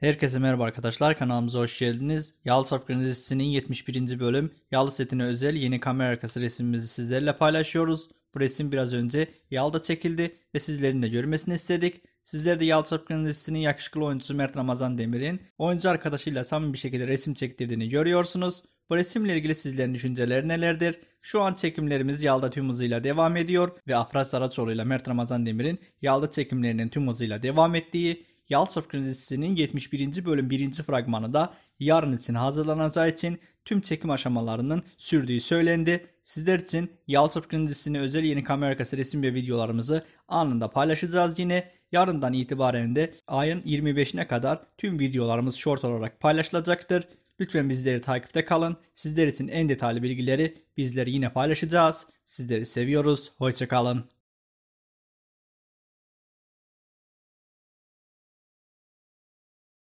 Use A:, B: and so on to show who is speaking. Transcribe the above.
A: Herkese merhaba arkadaşlar kanalımıza hoş geldiniz. Yağlı Sapkın dizisinin 71. bölüm Yağlı setine özel yeni kamera arkası resmimizi sizlerle paylaşıyoruz. Bu resim biraz önce Yalda çekildi ve sizlerin de görmesini istedik. Sizler de Yağlı Sapkın dizisinin yakışıklı oyuncusu Mert Ramazan Demir'in oyuncu arkadaşıyla samimi bir şekilde resim çektirdiğini görüyorsunuz. Bu resimle ilgili sizlerin düşünceleri nelerdir? Şu an çekimlerimiz Yalda tüm hızıyla devam ediyor ve Afra Saraçoğlu ile Mert Ramazan Demir'in Yalda çekimlerinin tüm hızıyla devam ettiği Yalçap dizisinin 71. bölüm 1. fragmanı da yarın için hazırlanacağı için tüm çekim aşamalarının sürdüğü söylendi. Sizler için Yalçap dizisinin özel yeni kamera arkası resim ve videolarımızı anında paylaşacağız yine. Yarından itibaren de ayın 25'ine kadar tüm videolarımız short olarak paylaşılacaktır. Lütfen bizleri takipte kalın. Sizler için en detaylı bilgileri bizleri yine paylaşacağız. Sizleri seviyoruz. Hoşçakalın.